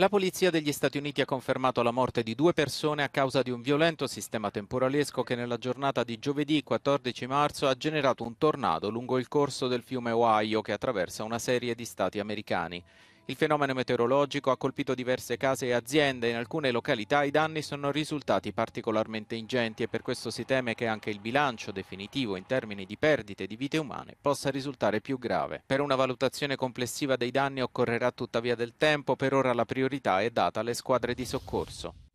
La polizia degli Stati Uniti ha confermato la morte di due persone a causa di un violento sistema temporalesco che nella giornata di giovedì 14 marzo ha generato un tornado lungo il corso del fiume Ohio che attraversa una serie di stati americani. Il fenomeno meteorologico ha colpito diverse case e aziende, in alcune località i danni sono risultati particolarmente ingenti e per questo si teme che anche il bilancio definitivo in termini di perdite di vite umane possa risultare più grave. Per una valutazione complessiva dei danni occorrerà tuttavia del tempo, per ora la priorità è data alle squadre di soccorso.